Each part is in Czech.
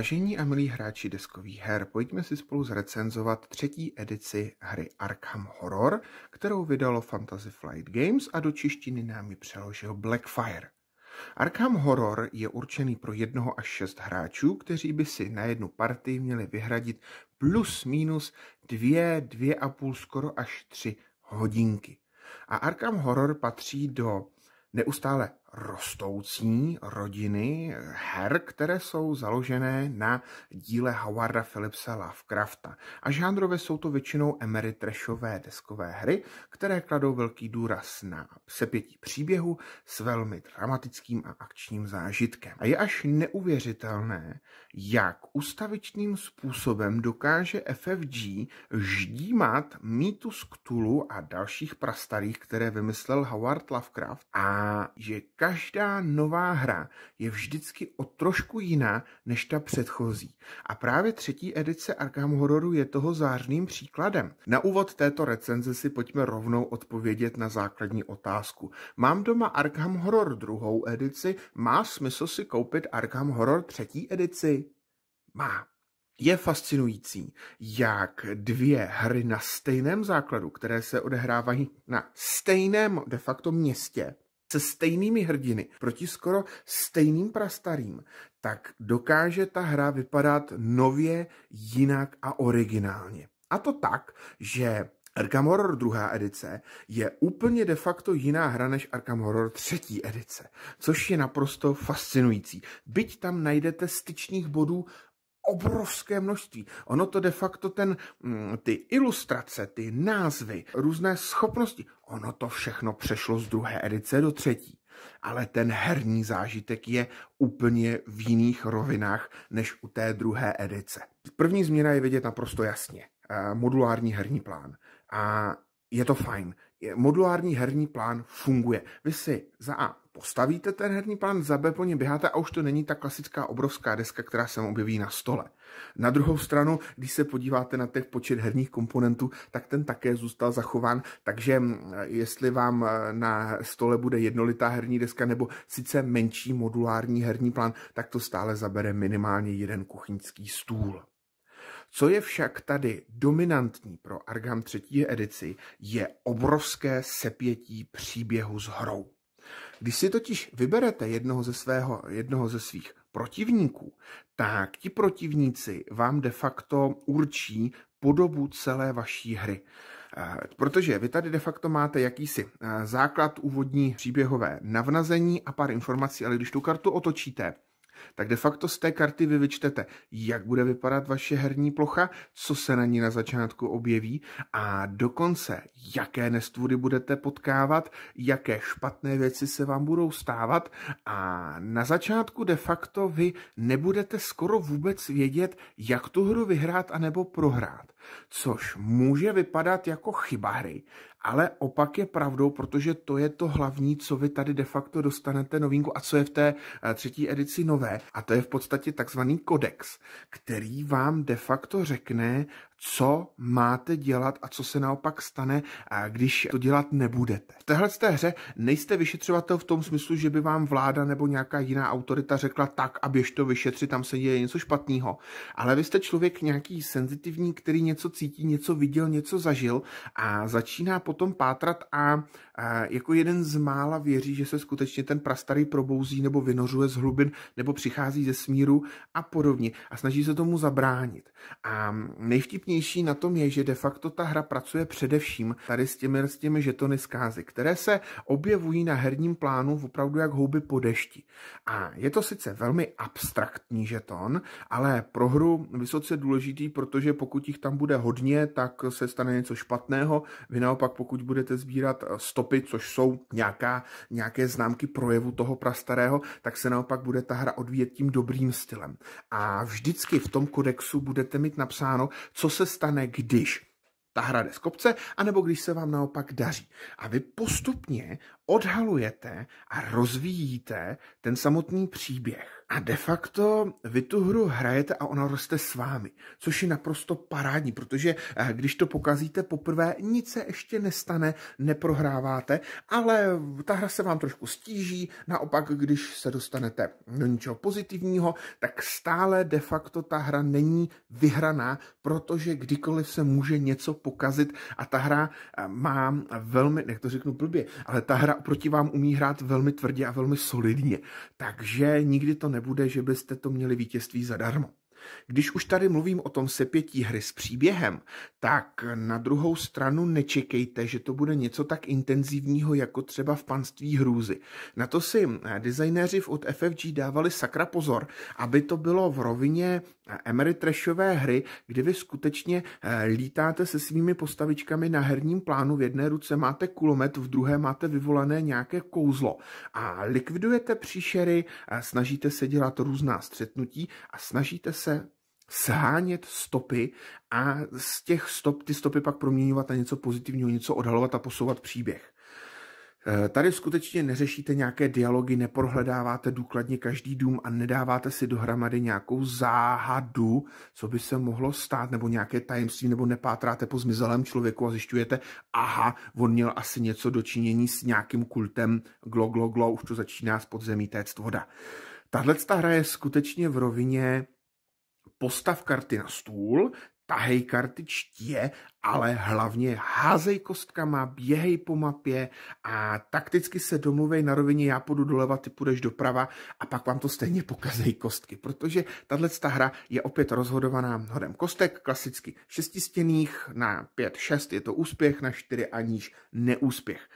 Vážení a milí hráči deskových her, pojďme si spolu zrecenzovat třetí edici hry Arkham Horror, kterou vydalo Fantasy Flight Games a do češtiny nám ji přeložil Blackfire. Arkham Horror je určený pro jednoho až šest hráčů, kteří by si na jednu partii měli vyhradit plus minus dvě, dvě a půl, skoro až tři hodinky. A Arkham Horror patří do neustále rostoucí rodiny her, které jsou založené na díle Howarda Phillipsa Lovecrafta. A žánrově jsou to většinou emerytrešové deskové hry, které kladou velký důraz na sepětí příběhu s velmi dramatickým a akčním zážitkem. A je až neuvěřitelné, jak ustavičným způsobem dokáže FFG ždímat mýtus Cthulhu a dalších prastarých, které vymyslel Howard Lovecraft a že každá nová hra je vždycky o trošku jiná než ta předchozí. A právě třetí edice Arkham Hororu je toho zářným příkladem. Na úvod této recenze si pojďme rovnou odpovědět na základní otázku. Mám doma Arkham Horror druhou edici, má smysl si koupit Arkham Horror třetí edici? Má. Je fascinující, jak dvě hry na stejném základu, které se odehrávají na stejném de facto městě, se stejnými hrdiny proti skoro stejným prastarým, tak dokáže ta hra vypadat nově, jinak a originálně. A to tak, že Arkham Horror 2. edice je úplně de facto jiná hra než Arkham Horror 3. edice, což je naprosto fascinující. Byť tam najdete styčných bodů obrovské množství. Ono to de facto ten, mm, ty ilustrace, ty názvy, různé schopnosti, ono to všechno přešlo z druhé edice do třetí. Ale ten herní zážitek je úplně v jiných rovinách než u té druhé edice. První změna je vidět naprosto jasně. Eh, modulární herní plán. A je to fajn. modulární herní plán funguje. Vy si za A postavíte ten herní plán, za B po něm běháte a už to není ta klasická obrovská deska, která se objeví na stole. Na druhou stranu, když se podíváte na ten počet herních komponentů, tak ten také zůstal zachován, takže mm, jestli vám e, na stole bude jednolitá herní deska nebo sice menší modulární herní plán, tak to stále zabere minimálně jeden kuchyňský stůl. Co je však tady dominantní pro Argam třetí edici, je obrovské sepětí příběhu s hrou. Když si totiž vyberete jednoho ze, svého, jednoho ze svých protivníků, tak ti protivníci vám de facto určí podobu celé vaší hry. Eh, protože vy tady de facto máte jakýsi eh, základ úvodní příběhové navnazení a pár informací, ale když tu kartu otočíte, tak de facto z té karty vy vyčtete, jak bude vypadat vaše herní plocha, co se na ní na začátku objeví a dokonce, jaké nestvůry budete potkávat, jaké špatné věci se vám budou stávat a na začátku de facto vy nebudete skoro vůbec vědět, jak tu hru vyhrát anebo prohrát což může vypadat jako chyba hry, ale opak je pravdou, protože to je to hlavní, co vy tady de facto dostanete novinku a co je v té eh, třetí edici nové. A to je v podstatě takzvaný kodex, který vám de facto řekne, co máte dělat a co se naopak stane, když to dělat nebudete. V téhle té hře nejste vyšetřovatel v tom smyslu, že by vám vláda nebo nějaká jiná autorita řekla tak a běž to vyšetřit, tam se děje něco špatného. Ale vy jste člověk nějaký senzitivní, který něco cítí, něco viděl, něco zažil a začíná potom pátrat a, a jako jeden z mála věří, že se skutečně ten prastarý probouzí nebo vynořuje z hlubin nebo přichází ze smíru a podobně a snaží se tomu zabránit. A nejvtipnější nejvtipnější na tom je, že de facto ta hra pracuje především tady s těmi, s těmi žetony zkázy, které se objevují na herním plánu opravdu jak houby po dešti. A je to sice velmi abstraktní žeton, ale pro hru vysoce důležitý, protože pokud jich tam bude hodně, tak se stane něco špatného. Vy naopak, pokud budete sbírat eh, stopy, což jsou nějaká, nějaké známky projevu toho prastarého, tak se naopak bude ta hra odvíjet tím dobrým stylem. A vždycky v tom kodexu budete mít napsáno, co se se stane, když ta hra jde z kopce, anebo když se vám naopak daří. A vy postupně odhalujete a rozvíjíte ten samotný příběh. A de facto vy tu hru hrajete a ona roste s vámi, což je naprosto parádní, protože eh, když to pokazíte poprvé, nic se ještě nestane, neprohráváte, ale ta hra se vám trošku stíží, naopak když se dostanete do něčeho pozitivního, tak stále de facto ta hra není vyhraná, protože kdykoliv se může něco pokazit a ta hra eh, má velmi, jak to řeknu blbě, ale ta hra proti vám umí hrát velmi tvrdě a velmi solidně. Takže nikdy to nebude, že byste to měli vítězství zadarmo. Když už tady mluvím o tom sepětí hry s příběhem, tak na druhou stranu nečekejte, že to bude něco tak intenzivního jako třeba v panství hrůzy. Na to si eh, designéři od FFG dávali sakra pozor, aby to bylo v rovině eh, Trashové hry, kdy vy skutečně eh, lítáte se svými postavičkami na herním plánu, v jedné ruce máte kulomet, v druhé máte vyvolané nějaké kouzlo a likvidujete příšery, snažíte se dělat různá střetnutí a snažíte se zase shánět stopy a z těch stop ty stopy pak proměňovat na něco pozitivního, něco odhalovat a posouvat příběh. E, tady skutečně neřešíte nějaké dialogy, neprohledáváte důkladně každý dům a nedáváte si dohromady nějakou záhadu, co by se mohlo stát, nebo nějaké tajemství, nebo nepátráte po zmizelém člověku a zjišťujete, aha, on měl asi něco dočinění s nějakým kultem glo, glo, glo, už to začíná z podzemí téct voda. Tahle hra je skutečně v rovině postav karty na stůl, tahej karty, čtě, ale hlavně házej kostkama, běhej po mapě a takticky se domluvej na rovině, já půjdu doleva, ty půjdeš doprava a pak vám to stejně pokazej kostky, protože tahle hra je opět rozhodovaná hodem kostek, klasicky šestistěných, na 5-6 je to úspěch, na 4 aniž neúspěch.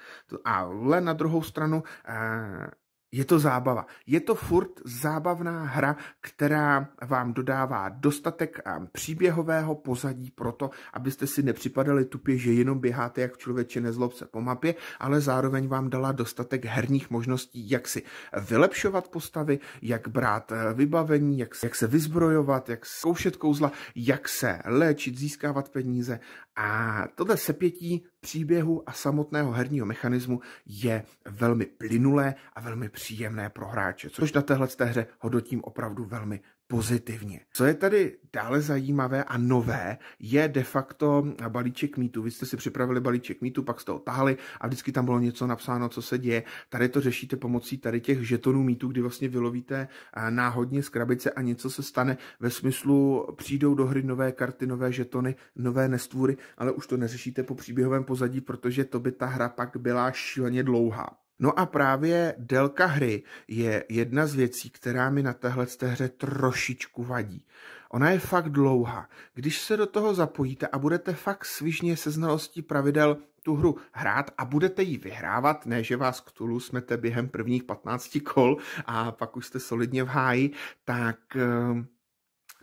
A na druhou stranu eh, je to zábava. Je to furt zábavná hra, která vám dodává dostatek ehm, příběhového pozadí pro to, abyste si nepřipadali tupě, že jenom běháte jak člověče nezlob se po mapě, ale zároveň vám dala dostatek herních možností, jak si vylepšovat postavy, jak brát eh, vybavení, jak, jak se vyzbrojovat, jak zkoušet kouzla, jak se léčit, získávat peníze a tohle sepětí příběhu a samotného herního mechanismu je velmi plynulé a velmi příjemné pro hráče, což na téhle té hře hodnotím opravdu velmi pozitivně. Co je tady dále zajímavé a nové, je de facto balíček mítu. Vy jste si připravili balíček mítu, pak jste ho tahali a vždycky tam bylo něco napsáno, co se děje. Tady to řešíte pomocí tady těch žetonů mítu, kdy vlastně vylovíte eh, náhodně z krabice a něco se stane ve smyslu přijdou do hry nové karty, nové žetony, nové nestvůry, ale už to neřešíte po příběhovém pozadí, protože to by ta hra pak byla šíleně dlouhá. No a právě délka hry je jedna z věcí, která mi na téhle hře trošičku vadí. Ona je fakt dlouhá. Když se do toho zapojíte a budete fakt svižně se znalostí pravidel tu hru hrát a budete ji vyhrávat, ne že vás k tulu smete během prvních 15 kol a pak už jste solidně v háji, tak eh,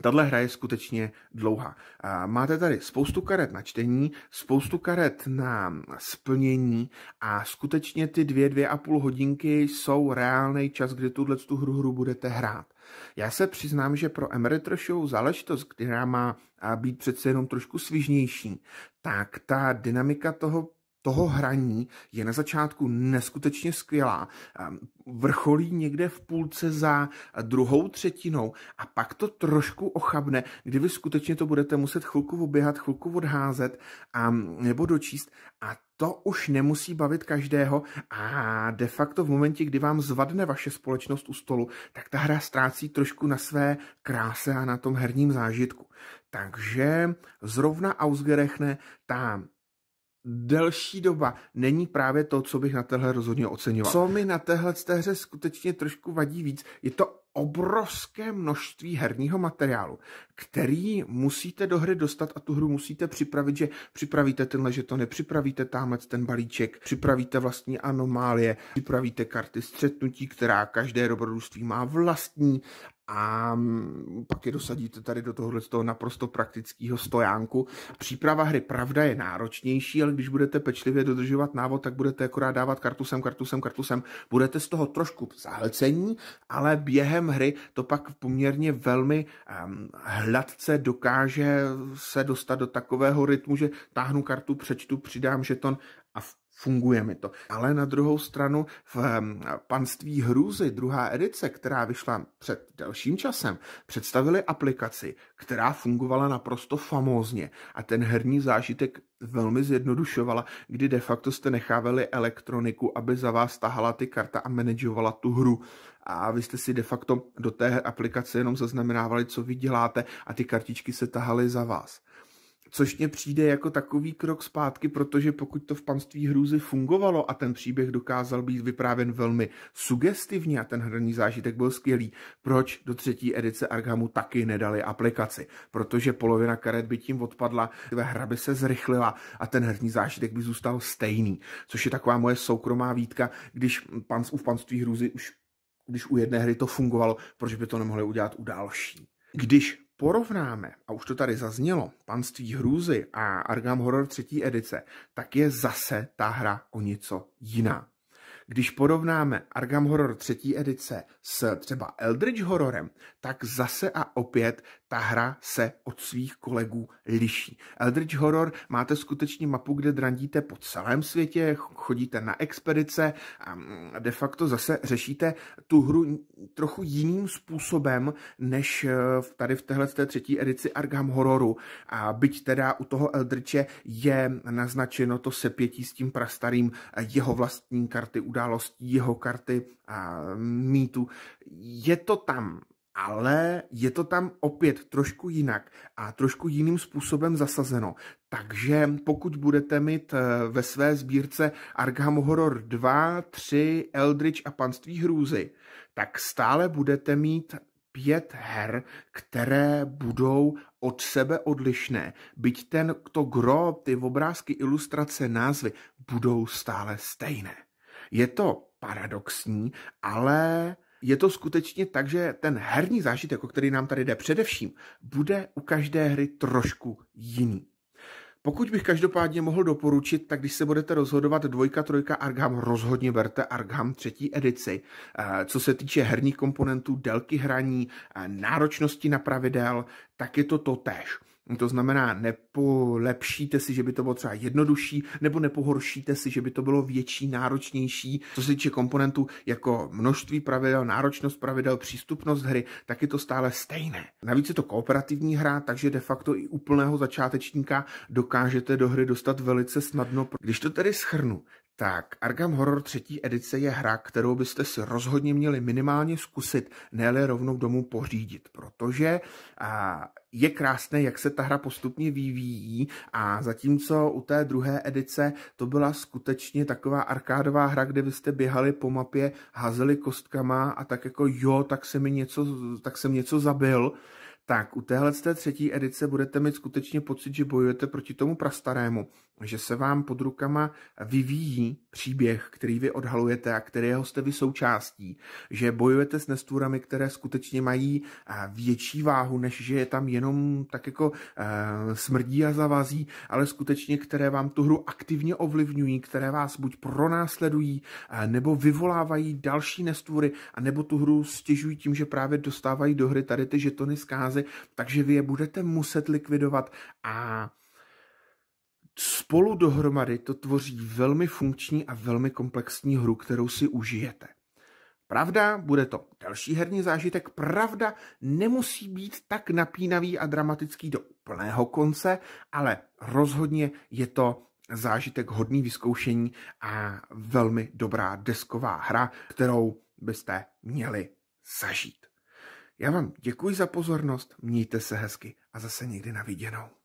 Tahle hra je skutečně dlouhá. Máte tady spoustu karet na čtení, spoustu karet na splnění a skutečně ty dvě, dvě a půl hodinky jsou reálný čas, kdy tuhle tu hru, hru budete hrát. Já se přiznám, že pro Emeritro Show záležitost, která má být přece jenom trošku svižnější, tak ta dynamika toho toho hraní je na začátku neskutečně skvělá. Ehm, vrcholí někde v půlce za druhou třetinou a pak to trošku ochabne, kdy vy skutečně to budete muset chvilku oběhat, chvilku odházet a, ehm, nebo dočíst a to už nemusí bavit každého a de facto v momentě, kdy vám zvadne vaše společnost u stolu, tak ta hra ztrácí trošku na své kráse a na tom herním zážitku. Takže zrovna Ausgerechne ta delší doba není právě to, co bych na téhle rozhodně oceňoval. Co mi na téhle té hře skutečně trošku vadí víc, je to obrovské množství herního materiálu, který musíte do hry dostat a tu hru musíte připravit, že připravíte tenhle, že to nepřipravíte tamhle ten balíček, připravíte vlastní anomálie, připravíte karty střetnutí, která každé dobrodružství má vlastní a mm, pak je dosadíte tady do tohohle toho naprosto praktického stojánku. Příprava hry pravda je náročnější, ale když budete pečlivě dodržovat návod, tak budete akorát dávat kartu sem, kartu sem, kartu sem. Budete z toho trošku zahlcení, ale během hry to pak poměrně velmi um, hladce dokáže se dostat do takového rytmu, že táhnu kartu, přečtu, přidám žeton a v funguje mi to. Ale na druhou stranu v panství hrůzy, druhá edice, která vyšla před delším časem, představili aplikaci, která fungovala naprosto famózně a ten herní zážitek velmi zjednodušovala, kdy de facto jste nechávali elektroniku, aby za vás tahala ty karta a manažovala tu hru. A vy jste si de facto do té aplikace jenom zaznamenávali, co vy děláte a ty kartičky se tahaly za vás. Což mně přijde jako takový krok zpátky, protože pokud to v panství hrůzy fungovalo a ten příběh dokázal být vyprávěn velmi sugestivně a ten hraní zážitek byl skvělý, proč do třetí edice Arkhamu taky nedali aplikaci? Protože polovina karet by tím odpadla, ve hra by se zrychlila a ten herní zážitek by zůstal stejný. Což je taková moje soukromá výtka, když pan, v panství hrůzy už když u jedné hry to fungovalo, proč by to nemohli udělat u další. Když porovnáme, a už to tady zaznělo, Panství hrůzy a Argam Horror 3. edice, tak je zase ta hra o něco jiná. Když porovnáme Argam Horror 3. edice s třeba Eldritch hororem, tak zase a opět ta hra se od svých kolegů liší. Eldritch Horror máte skutečně mapu, kde drandíte po celém světě, chodíte na expedice a mm, de facto zase řešíte tu hru trochu jiným způsobem, než eh, tady v téhle té třetí edici Arkham Horroru. A byť teda u toho Eldritche je naznačeno to sepětí s tím prastarým, eh, jeho vlastní karty událostí, jeho karty a mm, mýtu. Je to tam, ale je to tam opět trošku jinak a trošku jiným způsobem zasazeno. Takže pokud budete mít eh, ve své sbírce Arkham Horror 2, 3, Eldritch a Panství hrůzy, tak stále budete mít pět her, které budou od sebe odlišné. Byť ten, to gro, ty obrázky, ilustrace, názvy budou stále stejné. Je to paradoxní, ale je to skutečně tak, že ten herní zážitek, jako který nám tady jde především, bude u každé hry trošku jiný. Pokud bych každopádně mohl doporučit, tak když se budete rozhodovat dvojka, trojka Arkham, rozhodně berte Arkham třetí edici. Eh, co se týče herních komponentů, délky hraní, eh, náročnosti na pravidel, tak je to totéž. To znamená, nepolepšíte si, že by to bylo třeba jednodušší, nebo nepohoršíte si, že by to bylo větší, náročnější. Co se týče komponentů jako množství pravidel, náročnost pravidel, přístupnost hry, tak je to stále stejné. Navíc je to kooperativní hra, takže de facto i úplného začátečníka dokážete do hry dostat velice snadno. Když to tedy schrnu, tak, Arkham Horror třetí edice je hra, kterou byste si rozhodně měli minimálně zkusit, ne rovnou domů pořídit, protože a, je krásné, jak se ta hra postupně vyvíjí a zatímco u té druhé edice to byla skutečně taková arkádová hra, kde byste běhali po mapě, hazeli kostkama a tak jako jo, tak se mi něco, tak jsem něco zabil, tak u téhle té třetí edice budete mít skutečně pocit, že bojujete proti tomu prastarému, že se vám pod rukama vyvíjí příběh, který vy odhalujete a kterého jste vy součástí, že bojujete s nestůrami, které skutečně mají eh, větší váhu, než že je tam jenom tak jako eh, smrdí a zavazí, ale skutečně, které vám tu hru aktivně ovlivňují, které vás buď pronásledují, eh, nebo vyvolávají další nestvory, a nebo tu hru stěžují tím, že právě dostávají do hry tady ty žetony zkázy, penězi, takže vy je budete muset likvidovat a spolu dohromady to tvoří velmi funkční a velmi komplexní hru, kterou si užijete. Pravda, bude to další herní zážitek, pravda nemusí být tak napínavý a dramatický do úplného konce, ale rozhodně je to zážitek hodný vyzkoušení a velmi dobrá desková hra, kterou byste měli zažít. Já vám děkuji za pozornost, mějte se hezky a zase někdy na viděnou.